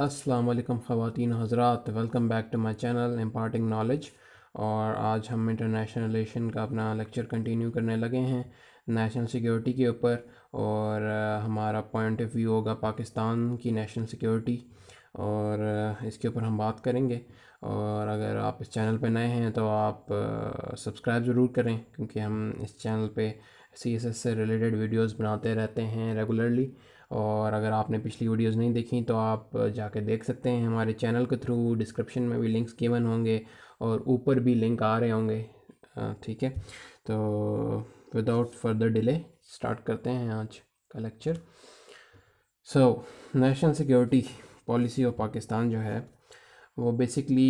अस्सलाम वालेकुम ख़वातीन हजरात welcome back to my channel imparting knowledge और आज हम इंटरनेशनल रिलेशन का अपना लेक्चर कंटिन्यू करने लगे हैं नेशनल सिक्योरिटी के ऊपर और हमारा पॉइंट ऑफ व्यू होगा पाकिस्तान की नेशनल सिक्योरिटी और इसके ऊपर हम बात करेंगे और अगर आप इस चैनल पर नए हैं तो आप सब्सक्राइब ज़रूर करें क्योंकि हम इस चैनल पर सी एस एस से रिलेटेड वीडियोज़ बनाते रहते हैं रेगुलरली और अगर आपने पिछली वीडियोस नहीं देखी तो आप जाके देख सकते हैं हमारे चैनल के थ्रू डिस्क्रिप्शन में भी लिंक्स गिवन होंगे और ऊपर भी लिंक आ रहे होंगे ठीक है तो विदाउट फर्दर डिले स्टार्ट करते हैं आज का lecture so national security policy of Pakistan जो है वो बेसिकली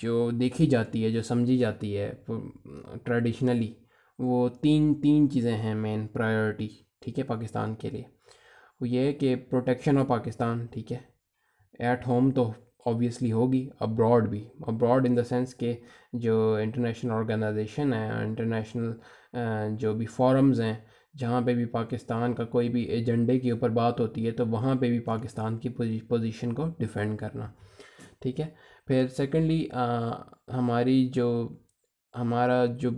जो देखी जाती है जो समझी जाती है ट्रेडिशनली वो तीन तीन चीज़ें हैं मेन प्रायोरिटी ठीक है पाकिस्तान के लिए वो ये है कि प्रोटेक्शन ऑफ पाकिस्तान ठीक है एट होम तो ऑब्वियसली होगी अब्रॉड भी अब्रॉड इन द सेंस के जो इंटरनेशनल ऑर्गेनाइजेशन है इंटरनेशनल जो भी फॉरम्स हैं जहाँ पे भी पाकिस्तान का कोई भी एजेंडे के ऊपर बात होती है तो वहाँ पे भी पाकिस्तान की पोजीशन को डिफेंड करना ठीक है फिर सेकेंडली हमारी जो हमारा जो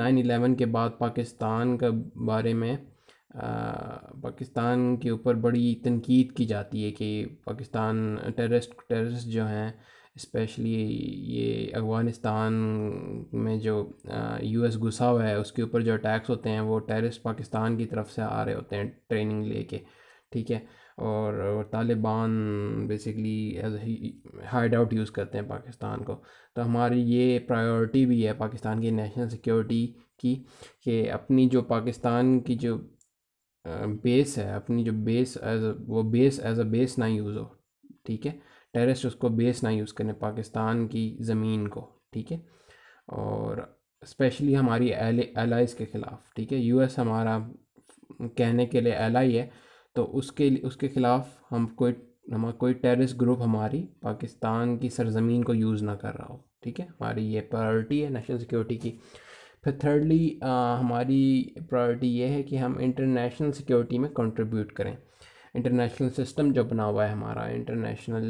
नाइन एलेवन के बाद पाकिस्तान का बारे में पाकिस्तान के ऊपर बड़ी तनकीद की जाती है कि पाकिस्तान टेररिस्ट टेररिस्ट जो हैं इस्पेशली ये अफ़गानिस्तान में जो यू एस घुसा हुआ है उसके ऊपर जो अटैक्स होते हैं वो टेररिस्ट पाकिस्तान की तरफ से आ रहे होते हैं ट्रेनिंग लेके ठीक है और Taliban basically as hideout use करते हैं पाकिस्तान को तो हमारी ये प्रायोरिटी भी है पाकिस्तान की नेशनल सिक्योरिटी की कि अपनी जो पाकिस्तान की जो बेस है अपनी जो बेस एज वो बेस एज अ बेस ना यूज़ हो ठीक है टेरिस्ट उसको बेस ना यूज़ करें पाकिस्तान की ज़मीन को ठीक है और स्पेशली हमारी एलाइज़ के ख़िलाफ़ ठीक है यूएस हमारा कहने के लिए एलाई है तो उसके उसके ख़िलाफ़ हम कोई हम कोई टेरिस ग्रुप हमारी पाकिस्तान की सरजमीन को यूज़ ना कर रहा हो ठीक है हमारी ये प्रायोरिटी है नेशनल सिक्योरिटी की फिर थर्डली हमारी प्रायोरिटी ये है कि हम इंटरनेशनल सिक्योरिटी में कंट्रीब्यूट करें इंटरनेशनल सिस्टम जो बना हुआ है हमारा इंटरनेशनल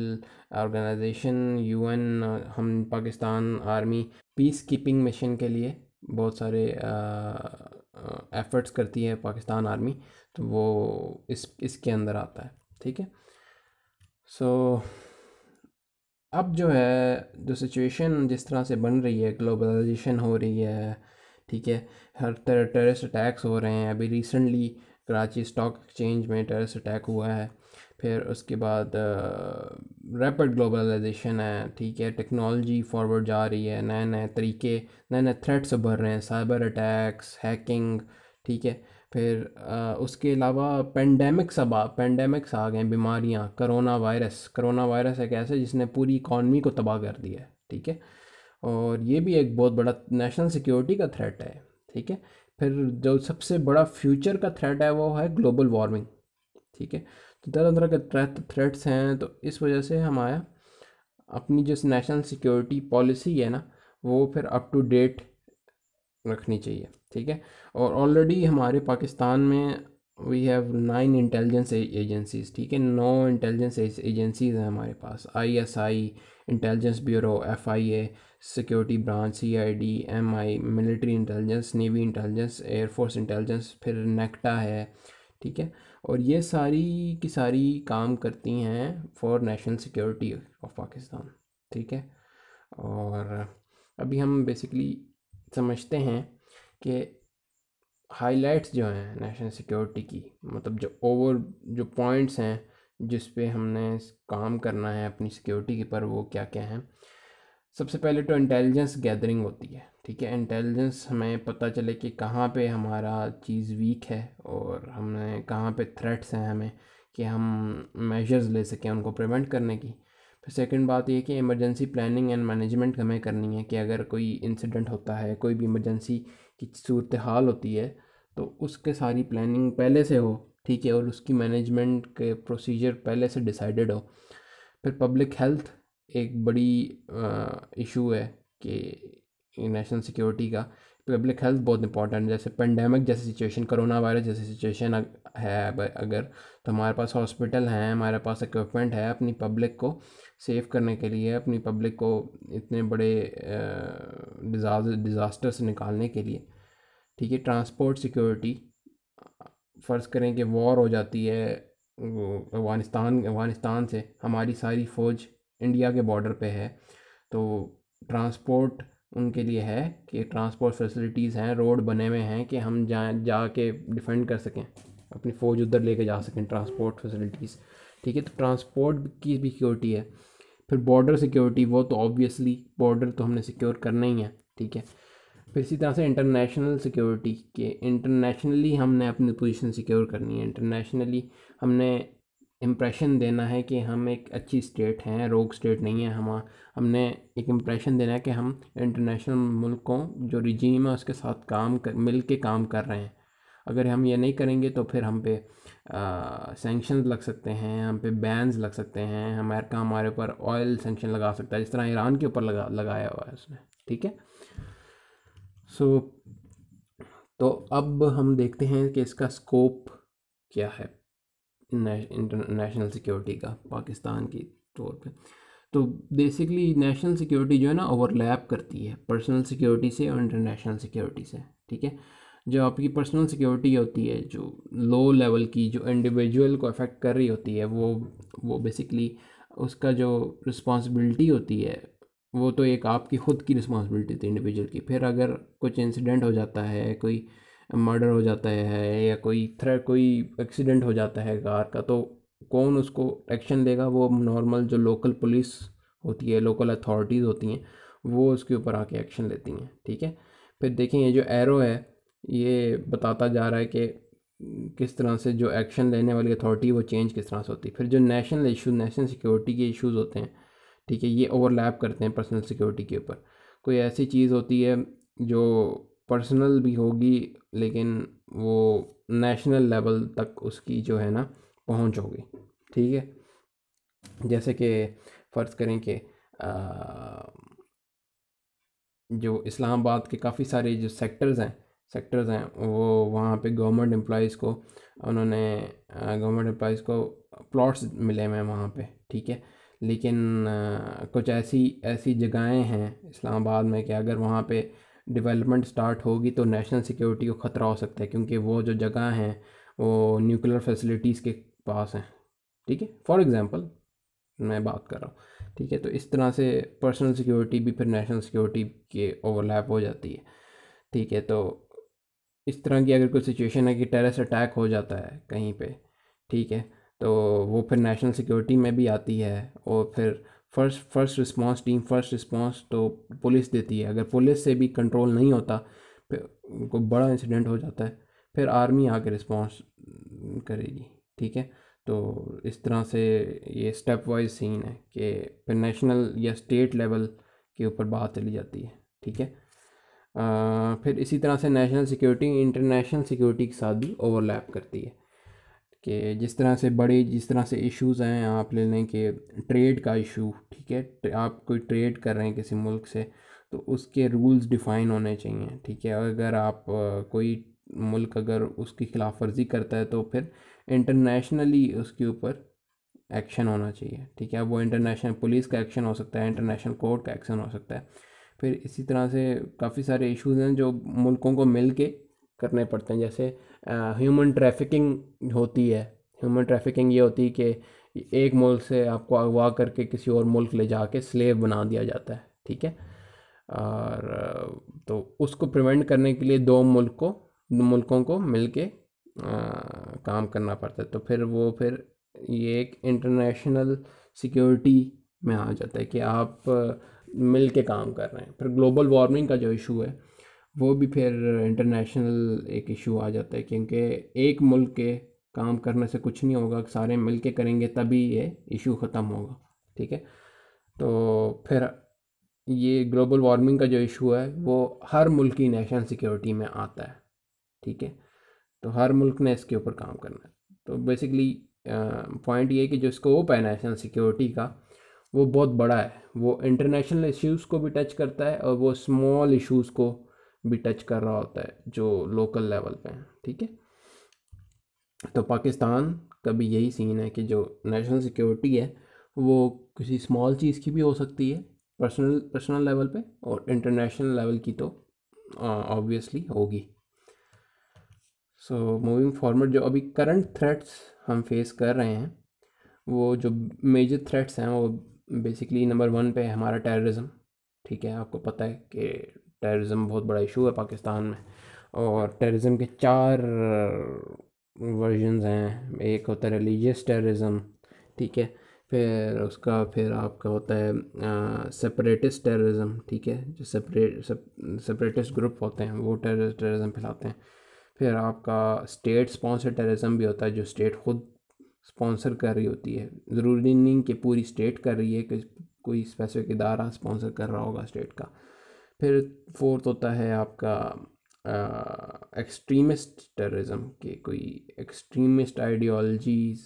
ऑर्गेनाइजेशन यूएन हम Pakistan army peacekeeping mission के लिए बहुत सारे एफ़र्ट्स करती है पाकिस्तान आर्मी तो वो इस इसके अंदर आता है ठीक है सो अब जो है जो सिचुएशन जिस तरह से बन रही है ग्लोबलाइजेशन हो रही है ठीक है हर तरह टेरिस अटैक्स हो रहे हैं अभी रिसेंटली कराची स्टॉक एक्सचेंज में टेरिस अटैक हुआ है फिर उसके बाद रैपिड ग्लोबलाइजेशन है ठीक है टेक्नोलॉजी फॉरवर्ड जा रही है नए नए तरीके नए नए थ्रेट्स उभर रहे हैं साइबर अटैक्स हैकिंग ठीक है फिर आ, उसके अलावा पेंडेमिक्स अब पेंडेमिक्स आ गए बीमारियाँ करोना वायरस करोना वायरस एक ऐसे जिसने पूरी इकॉनमी को तबाह कर दिया है ठीक है और ये भी एक बहुत बड़ा नेशनल सिक्योरिटी का थ्रेट है ठीक है फिर जो सबसे बड़ा फ्यूचर का थ्रेट है वो है ग्लोबल वार्मिंग ठीक है तो तरह तरह के थ्रेट्स हैं तो इस वजह से हमारा अपनी जो नेशनल सिक्योरिटी पॉलिसी है ना वो फिर अप टू डेट रखनी चाहिए ठीक है और ऑलरेडी हमारे पाकिस्तान में we have nine intelligence agencies ठीक है नौ इंटेलिजेंस एजेंसीज हैं हमारे पास I S I intelligence bureau F I A security branch C I D M I military intelligence navy intelligence air force intelligence फिर नेक्टा है ठीक है और ये सारी की सारी काम करती हैं for national security of Pakistan ठीक है और अभी हम बेसिकली समझते हैं कि हाइलाइट्स जो हैं नेशनल सिक्योरिटी की मतलब जो ओवर जो पॉइंट्स हैं जिस पे हमने काम करना है अपनी सिक्योरिटी के पर वो क्या क्या हैं सबसे पहले तो इंटेलिजेंस गैदरिंग होती है ठीक है इंटेलिजेंस हमें पता चले कि कहाँ पे हमारा चीज़ वीक है और हमने कहाँ पे थ्रेट्स हैं हमें कि हम मेजर्स ले सकें उनको प्रिवेंट करने की फिर सेकंड बात ये कि इमरजेंसी प्लानिंग एंड मैनेजमेंट हमें करनी है कि अगर कोई इंसिडेंट होता है कोई भी इमरजेंसी की सूरत हाल होती है तो उसके सारी प्लानिंग पहले से हो ठीक है और उसकी मैनेजमेंट के प्रोसीजर पहले से डिसाइडेड हो फिर पब्लिक हेल्थ एक बड़ी इशू है कि नेशनल सिक्योरिटी का पब्लिक हेल्थ बहुत इंपॉर्टेंट है जैसे पेंडेमिक जैसी सिचुएशन करोना वायरस जैसी सिचुएशन है अगर तो हमारे पास हॉस्पिटल हैं हमारे पास इक्विपमेंट है अपनी पब्लिक को सेफ करने के लिए अपनी पब्लिक को इतने बड़े डिज़ास्टर से निकालने के लिए ठीक है ट्रांसपोर्ट सिक्योरिटी फ़र्ज़ करें कि वॉर हो जाती है अफ़गानिस्तान अफ़गानिस्तान से हमारी सारी फ़ौज इंडिया के बॉर्डर पे है तो ट्रांसपोर्ट उनके लिए है कि ट्रांसपोर्ट फैसिलिटीज़ हैं रोड बने हुए हैं कि हम जा जा के डिफेंड कर सकें अपनी फ़ौज उधर लेके जा सकें ट्रांसपोर्ट फैसिलिटीज़ ठीक है तो ट्रांसपोर्ट की भी सिक्योरिटी है फिर बॉर्डर सिक्योरिटी वो तो ऑब्वियसली बॉर्डर तो हमने सिक्योर करना ही है ठीक है फिर इसी तरह से इंटरनेशनल सिक्योरिटी के इंटरनेशनली हमने अपनी पोजीशन सिक्योर करनी है इंटरनेशनली हमने इम्प्रेशन देना है कि हम एक अच्छी स्टेट हैं रोग स्टेट नहीं है हम हमने एक इम्प्रेशन देना है कि हम इंटरनेशनल मुल्कों जो रिजीम है उसके साथ काम कर मिल के काम कर रहे हैं अगर हम ये नहीं करेंगे तो फिर हम पे सेंक्शन लग सकते हैं हम पे बैनस लग सकते हैं अमेरिका हमारे ऊपर ऑयल सेंक्शन लगा सकता है जिस तरह ईरान के ऊपर लगा लगाया हुआ है उसने ठीक है सो तो अब हम देखते हैं कि इसका स्कोप क्या है नेशनल सिक्योरिटी का पाकिस्तान की तौर पे तो बेसिकली नेशनल सिक्योरिटी जो है ना ओवरलैप करती है पर्सनल सिक्योरिटी से और इंटरनेशनल सिक्योरिटी से ठीक है जो आपकी पर्सनल सिक्योरिटी होती है जो लो लेवल की जो इंडिविजुअल को अफेक्ट कर रही होती है वो वो बेसिकली उसका जो रिस्पॉन्सिबिलिटी होती है वो तो एक आपकी ख़ुद की रिस्पॉन्सिबिलिटी थी इंडिविजुअल की फिर अगर कुछ इंसिडेंट हो जाता है कोई मर्डर हो जाता है या कोई थ्रे कोई एक्सीडेंट हो जाता है कार का तो कौन उसको एक्शन देगा वो नॉर्मल जो लोकल पुलिस होती है लोकल अथॉरिटीज़ होती हैं वो उसके ऊपर आके एक्शन लेती हैं ठीक है फिर देखें ये जो एरो है ये बताता जा रहा है कि किस तरह से जो एक्शन लेने वाली अथॉरिटी वो चेंज किस तरह से होती है फिर जो नेशनल इशू नेशनल सिक्योरिटी के इशूज़ होते हैं ठीक है ये ओवरलैप करते हैं पर्सनल सिक्योरिटी के ऊपर कोई ऐसी चीज़ होती है जो पर्सनल भी होगी लेकिन वो नेशनल लेवल तक उसकी जो है ना पहुंच होगी ठीक है जैसे कि फ़र्ज़ करें कि जो इस्लामाबाद के काफ़ी सारे जो सेक्टर्स हैं सेक्टर्स हैं वो वहाँ पे गवर्नमेंट एम्प्लॉज़ को उन्होंने गवर्नमेंट एम्प्लॉज़ को प्लॉट्स मिले हुए हैं वहाँ पे ठीक है लेकिन कुछ ऐसी ऐसी जगहें हैं इस्लामाबाद में कि अगर वहाँ पे डेवलपमेंट स्टार्ट होगी तो नेशनल सिक्योरिटी को ख़तरा हो सकता है क्योंकि वो जो जगह हैं वो न्यूक्लियर फैसिलिटीज़ के पास हैं ठीक है फॉर एग्ज़ाम्पल मैं बात कर रहा हूँ ठीक है तो इस तरह से पर्सनल सिक्योरिटी भी फिर नेशनल सिक्योरिटी के ओवरलैप हो जाती है ठीक है तो इस तरह की अगर कोई सिचुएशन है कि टेररिस्ट अटैक हो जाता है कहीं पे ठीक है तो वो फिर नेशनल सिक्योरिटी में भी आती है और फिर first first response team first response तो पुलिस देती है अगर पुलिस से भी कंट्रोल नहीं होता फिर कोई बड़ा इंसिडेंट हो जाता है फिर आर्मी आके रिस्पॉन्स करेगी ठीक है तो इस तरह से ये स्टेप वाइज सीन है कि फिर नेशनल या स्टेट लेवल के ऊपर बात चली जाती है ठीक है आ, फिर इसी तरह से नेशनल सिक्योरिटी इंटरनेशनल सिक्योरिटी के साथ भी ओवरलैप करती है कि जिस तरह से बड़े जिस तरह से इश्यूज़ हैं आप ले लें कि ट्रेड का इशू ठीक है आप कोई ट्रेड कर रहे हैं किसी मुल्क से तो उसके रूल्स डिफ़ाइन होने चाहिए ठीक है अगर आप कोई मुल्क अगर उसकी खिलाफ वर्जी करता है तो फिर इंटरनेशनली उसके ऊपर एक्शन होना चाहिए ठीक है वो इंटरनेशनल पुलिस का एक्शन हो सकता है इंटरनेशनल कोर्ट का एक्शन हो सकता है फिर इसी तरह से काफ़ी सारे इश्यूज़ हैं जो मुल्कों को मिल के करने पड़ते हैं जैसे ह्यूमन ट्रैफिकिंग होती है ह्यूमन ट्रैफिकिंग ये होती है कि एक मुल्क से आपको अगवा करके किसी और मुल्क ले जाके स्लेव बना दिया जाता है ठीक है और तो उसको प्रिवेंट करने के लिए दो मुल्क को मुल्कों को मिल के काम करना पड़ता है तो फिर वो फिर ये एक इंटरनेशनल सिक्योरिटी में आ जाता है कि आप मिल के काम कर रहे हैं फिर ग्लोबल वार्मिंग का जो इशू है वो भी फिर इंटरनेशनल एक इशू आ जाता है क्योंकि एक मुल्क के काम करने से कुछ नहीं होगा सारे मिल के करेंगे तभी ये इशू ख़त्म होगा ठीक है तो फिर ये ग्लोबल वार्मिंग का जो इशू है वो हर मुल्क की नेशनल सिक्योरिटी में आता है ठीक है तो हर मुल्क ने इसके ऊपर काम करना है तो बेसिकली पॉइंट ये कि जो स्कोप है नेशनल सिक्योरिटी का वो बहुत बड़ा है वो इंटरनेशनल इश्यूज़ को भी टच करता है और वो स्मॉल इश्यूज़ को भी टच कर रहा होता है जो लोकल लेवल पे है ठीक है तो पाकिस्तान का भी यही सीन है कि जो नेशनल सिक्योरिटी है वो किसी स्मॉल चीज़ की भी हो सकती है पर्सनल पर्सनल लेवल पे और इंटरनेशनल लेवल की तो ऑब्वियसली होगी सो मूविंग फॉरवर्ड जो अभी करंट थ्रेट्स हम फेस कर रहे हैं वो जो मेजर थ्रेट्स हैं वो बेसिकली नंबर वन पे है हमारा टेररिज्म ठीक है आपको पता है कि टेररिज्म बहुत बड़ा इशू है पाकिस्तान में और टेररिज्म के चार वर्जनस हैं एक होता है रिलीजियस टेररिज्म ठीक है फिर उसका फिर आपका होता है सेपरेटिस्ट टेररिज्म ठीक है जो सेपरेट सेपरेटिस्ट ग्रुप होते हैं वो टेररिस्ट टेररिज्म फैलाते हैं फिर आपका स्टेट स्पॉन्सर टेररिज्म भी होता है जो स्टेट खुद स्पॉन्सर कर रही होती है ज़रूरी नहीं कि पूरी स्टेट कर रही है कि कोई स्पेसिफिक इदारा स्पॉन्सर कर रहा होगा स्टेट का फिर फोर्थ होता है आपका एक्सट्रीमिस्ट टेररिज्म के कोई एक्सट्रीमिस्ट आइडियोलॉजीज़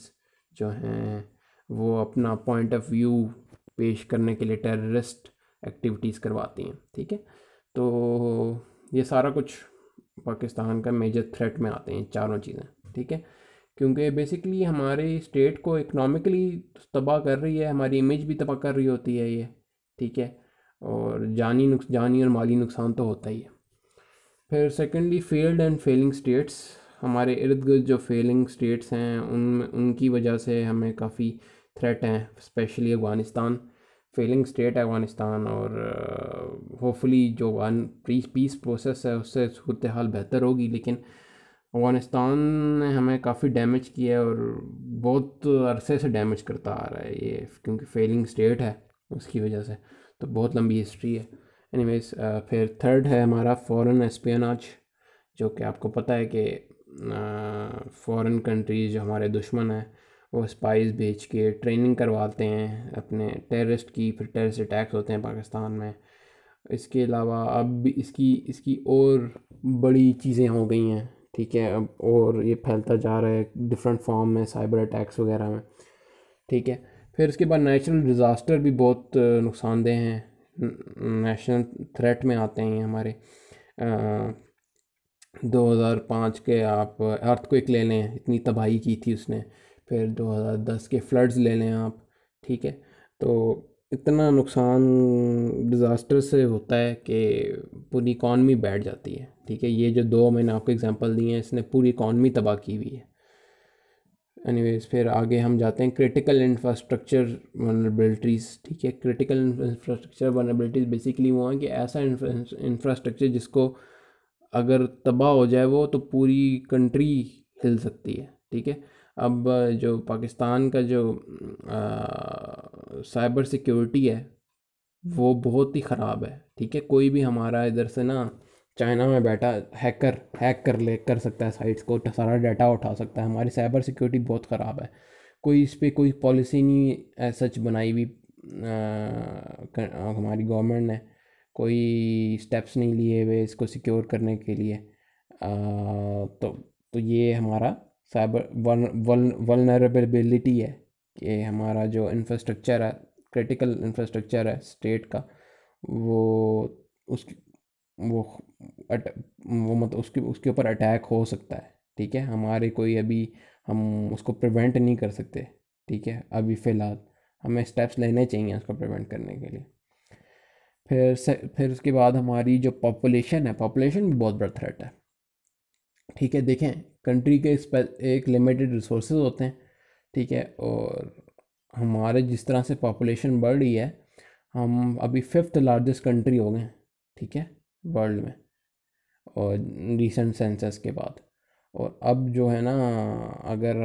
जो हैं वो अपना पॉइंट ऑफ व्यू पेश करने के लिए टेररिस्ट एक्टिविटीज़ करवाती हैं ठीक है तो ये सारा कुछ पाकिस्तान का मेजर थ्रेट में आते हैं चारों चीज़ें ठीक है क्योंकि बेसिकली हमारे स्टेट को इकोनॉमिकली तबाह कर रही है हमारी इमेज भी तबाह कर रही होती है ये ठीक है और जानी नुक जानी और माली नुकसान तो होता ही है फिर secondly failed and failing states हमारे इर्द गिर्द जो फेलिंग स्टेट्स हैं उन उनकी वजह से हमें काफ़ी थ्रेट हैं स्पेशली अफ़गानिस्तान फेलिंग स्टेट है अफ़गानिस्तान और होपफुली जो पीस प्रोसेस है उससे सूरत हाल बेहतर होगी लेकिन अफ़गानिस्तान ने हमें काफ़ी डैमेज किया है और बहुत अरसे से डैमेज करता आ रहा है ये क्योंकि फेलिंग स्टेट है उसकी वजह से तो बहुत लंबी हिस्ट्री है एनीवेज फिर थर्ड है हमारा फॉरेन एस्पियनाज जो कि आपको पता है कि फॉरेन कंट्रीज़ जो हमारे दुश्मन हैं वो स्पाइस भेज के ट्रेनिंग करवाते हैं अपने टेररिस्ट की फिर टेररिस्ट अटैक्स होते हैं पाकिस्तान में इसके अलावा अब इसकी इसकी और बड़ी चीज़ें हो गई हैं ठीक है अब और ये फैलता जा रहा है डिफरेंट फॉर्म में साइबर अटैक्स वगैरह में ठीक है फिर इसके बाद नेचुरल डिज़ास्टर भी बहुत नुकसानदेह हैं नेशनल थ्रेट में आते हैं हमारे दो हज़ार पाँच के आप अर्थ क्विक ले लें इतनी तबाही की थी उसने फिर दो हज़ार दस के फ्लड्स ले लें आप ठीक है तो इतना नुकसान डिज़ास्टर से होता है कि पूरी इकॉनमी बैठ जाती है ठीक है ये जो दो मैंने आपको एग्जांपल दिए हैं इसने पूरी इकॉनमी तबाह की हुई है एनीवेज फिर आगे हम जाते हैं क्रिटिकल इंफ्रास्ट्रक्चर वनरेबिलिटीज़ ठीक है क्रिटिकल इंफ्रास्ट्रक्चर वनरेबिलिटीज़ बेसिकली वो हैं कि ऐसा इंफ्रास्ट्रक्चर जिसको अगर तबाह हो जाए वो तो पूरी कंट्री हिल सकती है ठीक है अब जो पाकिस्तान का जो आ, साइबर सिक्योरिटी है वो बहुत ही ख़राब है ठीक है कोई भी हमारा इधर से ना चाइना में बैठा हैकर हैक कर ले कर सकता है साइट्स को सारा डाटा उठा सकता है हमारी साइबर सिक्योरिटी बहुत ख़राब है कोई इस पर कोई पॉलिसी नहीं सच बनाई हुई हमारी गवर्नमेंट ने कोई स्टेप्स नहीं लिए हुए इसको सिक्योर करने के लिए आ, तो तो ये हमारा साइबर वलनरेबिलिटी है कि हमारा जो इंफ्रास्ट्रक्चर है क्रिटिकल इंफ्रास्ट्रक्चर है स्टेट का वो उस वो अट वो मतलब उसके उसके ऊपर अटैक हो सकता है ठीक है हमारे कोई अभी हम उसको प्रिवेंट नहीं कर सकते ठीक है अभी फ़िलहाल हमें स्टेप्स लेने चाहिए उसको प्रिवेंट करने के लिए फिर से फिर उसके बाद हमारी जो पॉपुलेशन है पॉपुलेशन भी बहुत बड़ा थ्रेट है ठीक है देखें कंट्री के एक लिमिटेड रिसोर्स होते हैं ठीक है और हमारे जिस तरह से पॉपुलेशन बढ़ रही है हम अभी फिफ्थ लार्जेस्ट कंट्री हो गए ठीक है वर्ल्ड में और रिसेंट सेंसस के बाद और अब जो है ना अगर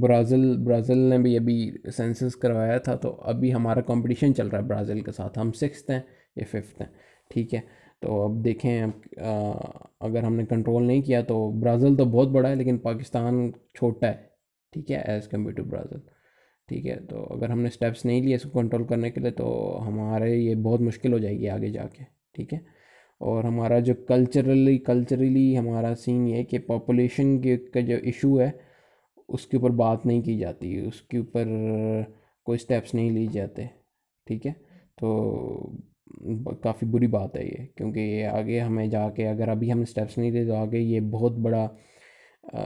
ब्राज़ील ब्राज़ील ने भी अभी सेंसस करवाया था तो अभी हमारा कंपटीशन चल रहा है ब्राज़ील के साथ हम सिक्स हैं या फिफ्थ हैं ठीक है तो अब देखें अब अगर हमने कंट्रोल नहीं किया तो ब्राज़ील तो बहुत बड़ा है लेकिन पाकिस्तान छोटा है ठीक है एज़ कम्पेयर टू ब्राज़ील ठीक है तो अगर हमने स्टेप्स नहीं लिए इसको कंट्रोल करने के लिए तो हमारे ये बहुत मुश्किल हो जाएगी आगे जाके ठीक है और हमारा जो कल्चरली कल्चरली हमारा सीन ये है कि पॉपुलेशन के का जो इशू है उसके ऊपर बात नहीं की जाती उसके ऊपर कोई स्टेप्स नहीं लिए जाते ठीक है तो काफ़ी बुरी बात है ये क्योंकि ये आगे हमें जाके अगर अभी हम स्टेप्स नहीं ले तो आगे ये बहुत बड़ा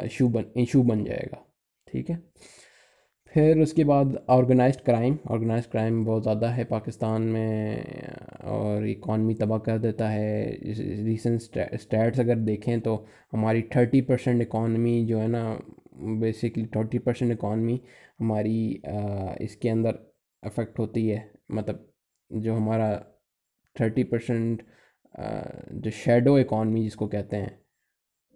इशू बन इशू बन जाएगा ठीक है फिर उसके बाद ऑर्गेनाइज्ड क्राइम ऑर्गेनाइज्ड क्राइम बहुत ज़्यादा है पाकिस्तान में और इकॉनमी तबाह कर देता है रिसेंट स्टैट्स अगर देखें तो हमारी थर्टी परसेंट इकॉनमी जो है ना बेसिकली थर्टी परसेंट इकॉनमी हमारी आ, इसके अंदर अफेक्ट होती है मतलब जो हमारा थर्टी परसेंट जो शेडो इकॉनमी जिसको कहते हैं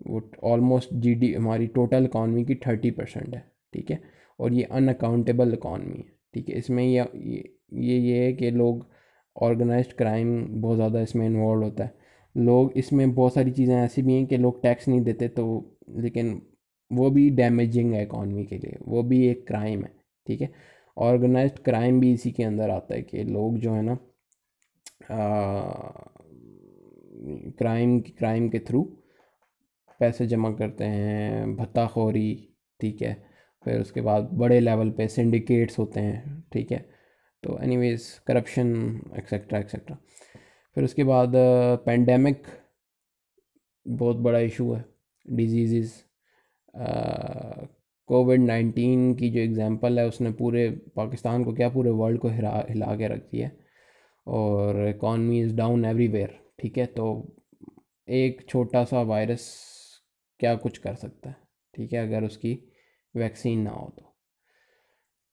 वो ऑलमोस्ट जीडी हमारी टोटल इकॉनमी की थर्टी परसेंट है ठीक है और ये अनअकाउंटेबल इकॉनमी है ठीक है इसमें ये ये ये है कि लोग ऑर्गेनाइज क्राइम बहुत ज़्यादा इसमें इन्वॉल्व होता है लोग इसमें बहुत सारी चीज़ें ऐसी भी हैं कि लोग टैक्स नहीं देते तो लेकिन वो भी डैमेजिंग है इकॉनमी के लिए वो भी एक क्राइम है ठीक है ऑर्गेनाइज क्राइम भी इसी के अंदर आता है कि लोग जो है ना क्राइम क्राइम के थ्रू पैसे जमा करते हैं भत्ताखोरी ठीक है फिर उसके बाद बड़े लेवल पे सिंडिकेट्स होते हैं ठीक है तो एनीवेज करप्शन एक्सेट्रा एक्सेट्रा फिर उसके बाद पेंडेमिक uh, बहुत बड़ा इशू है डिजीज़ कोविड नाइन्टीन की जो एग्ज़ाम्पल है उसने पूरे पाकिस्तान को क्या पूरे वर्ल्ड को हिला हिला के रख दिया और इकॉनमी इज़ डाउन एवरीवेयर ठीक है तो एक छोटा सा वायरस क्या कुछ कर सकता है ठीक है अगर उसकी वैक्सीन ना हो तो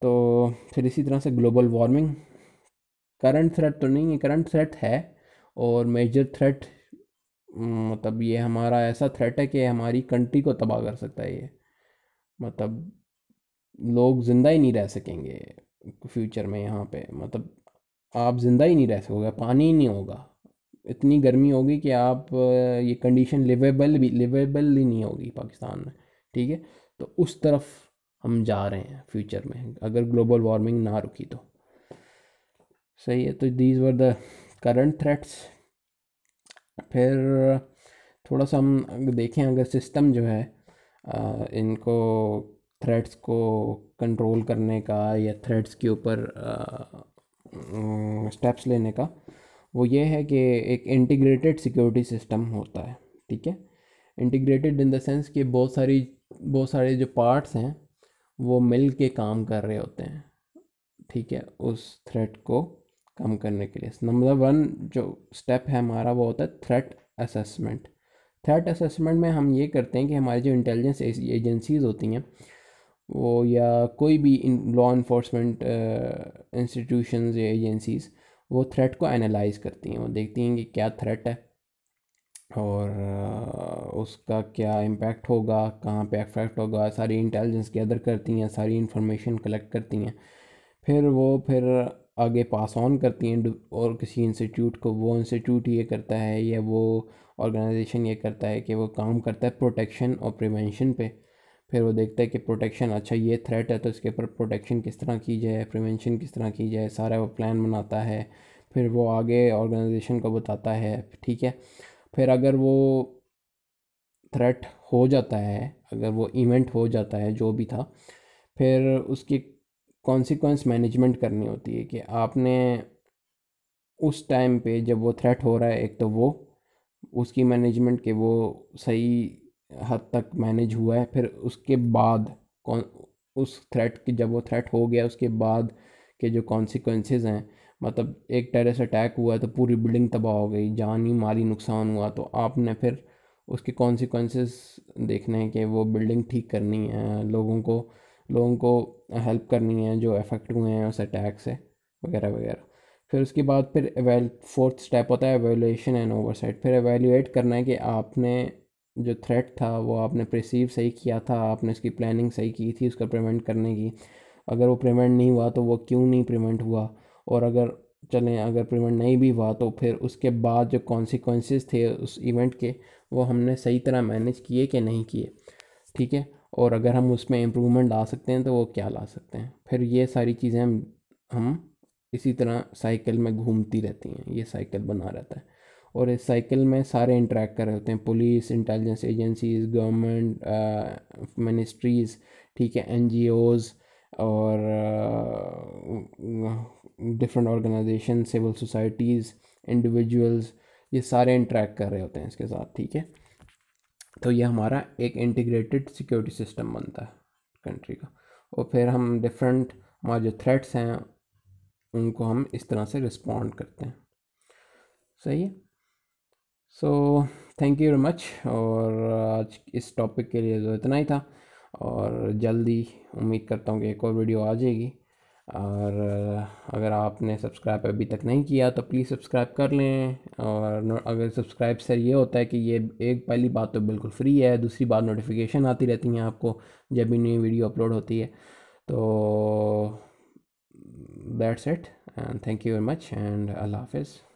तो फिर इसी तरह से ग्लोबल वार्मिंग करंट थ्रेट तो नहीं है करंट थ्रेट है और मेजर थ्रेट मतलब ये हमारा ऐसा थ्रेट है कि हमारी कंट्री को तबाह कर सकता है ये मतलब लोग ज़िंदा ही नहीं रह सकेंगे फ्यूचर में यहाँ पे मतलब आप ज़िंदा ही नहीं रह सकोगे पानी ही नहीं होगा इतनी गर्मी होगी कि आप ये कंडीशन लिवेबल भी लिवेबल ही नहीं होगी पाकिस्तान में ठीक है तो उस तरफ हम जा रहे हैं फ्यूचर में अगर ग्लोबल वार्मिंग ना रुकी तो सही है तो these were the current threats फिर थोड़ा सा हम देखें अगर सिस्टम जो है आ, इनको थ्रेट्स को कंट्रोल करने का या थ्रेड्स के ऊपर स्टेप्स लेने का वो ये है कि एक इंटीग्रेटेड सिक्योरिटी सिस्टम होता है ठीक है इंटीग्रेटेड इन द सेंस कि बहुत सारी बहुत सारे जो पार्ट्स हैं वो मिल के काम कर रहे होते हैं ठीक है उस थ्रेट को कम करने के लिए नंबर वन जो स्टेप है हमारा वो होता है थ्रेट असेसमेंट थ्रेट असेसमेंट में हम ये करते हैं कि हमारी जो इंटेलिजेंस एजेंसीज होती हैं वो या कोई भी लॉ इन्फोर्समेंट इंस्टीट्यूशन या एजेंसीज़ वो थ्रेट को एनालाइज करती हैं वो देखती हैं कि क्या थ्रेट है और उसका क्या इम्पैक्ट होगा कहाँ पे अफेक्ट होगा सारी इंटेलिजेंस गैदर करती हैं सारी इंफॉर्मेशन कलेक्ट करती हैं फिर वो फिर आगे पास ऑन करती हैं और किसी इंस्टीट्यूट को वो इंस्टीट्यूट ये करता है या वो ऑर्गेनाइजेशन ये करता है कि वो काम करता है प्रोटेक्शन और प्रिवेंशन पे फिर वो देखता है कि प्रोटेक्शन अच्छा ये थ्रेट है तो इसके ऊपर प्रोटेक्शन किस तरह की जाए प्रिवेंशन किस तरह की जाए सारा वो प्लान बनाता है फिर वो आगे ऑर्गेनाइजेशन को बताता है ठीक है फिर अगर वो थ्रेट हो जाता है अगर वो इवेंट हो जाता है जो भी था फिर उसकी कॉन्सिक्वेंस मैनेजमेंट करनी होती है कि आपने उस टाइम पे जब वो थ्रेट हो रहा है एक तो वो उसकी मैनेजमेंट के वो सही हद तक मैनेज हुआ है फिर उसके बाद कौन उस थ्रेट की जब वो थ्रेट हो गया उसके बाद के जो कॉन्सिक्वेंसेस हैं मतलब एक टेरेस अटैक हुआ तो पूरी बिल्डिंग तबाह हो गई जानी माली नुकसान हुआ तो आपने फिर उसके कॉन्सिक्वेंसेस देखने हैं कि वो बिल्डिंग ठीक करनी है लोगों को लोगों को हेल्प करनी है जो अफेक्ट हुए हैं उस अटैक से वगैरह वगैरह फिर उसके बाद फिर एवेल फोर्थ स्टेप होता है एवेलुएशन एंड ओवरसाइट फिर एवेल्यूट करना है कि आपने जो थ्रेट था वो आपने प्रसीव सही किया था आपने उसकी प्लानिंग सही की थी उसका प्रिवेंट करने की अगर वो प्रिवेंट नहीं हुआ तो वो क्यों नहीं प्रिवेंट हुआ और अगर चलें अगर पेमेंट नहीं भी हुआ तो फिर उसके बाद जो कॉन्सिक्वेंसेस थे उस इवेंट के वो हमने सही तरह मैनेज किए कि नहीं किए ठीक है और अगर हम उसमें इम्प्रूवमेंट ला सकते हैं तो वो क्या ला सकते हैं फिर ये सारी चीज़ें हम हम इसी तरह साइकिल में घूमती रहती हैं ये साइकिल बना रहता है और इस साइकिल में सारे इंटरेक्ट कर रहे होते हैं police intelligence agencies government ministries ठीक है एन जी ओज़ और different organization civil societies individuals ये सारे इंट्रैक्ट कर रहे होते हैं इसके साथ ठीक है तो ये हमारा एक इंटीग्रेटेड सिक्योरिटी सिस्टम बनता है कंट्री का और फिर हम डिफरेंट हमारे जो थ्रेट्स हैं उनको हम इस तरह से रिस्पॉन्ड करते हैं सही है so thank you very much और आज इस टॉपिक के लिए जो तो इतना ही था और जल्दी उम्मीद करता हूँ कि एक और वीडियो आ जाएगी और अगर आपने सब्सक्राइब अभी तक नहीं किया तो प्लीज़ सब्सक्राइब कर लें और अगर सब्सक्राइब से ये होता है कि ये एक पहली बात तो बिल्कुल फ्री है दूसरी बात नोटिफिकेशन आती रहती हैं आपको जब भी नई वीडियो अपलोड होती है तो that's it and thank you very much and अल्लाह हाफिज़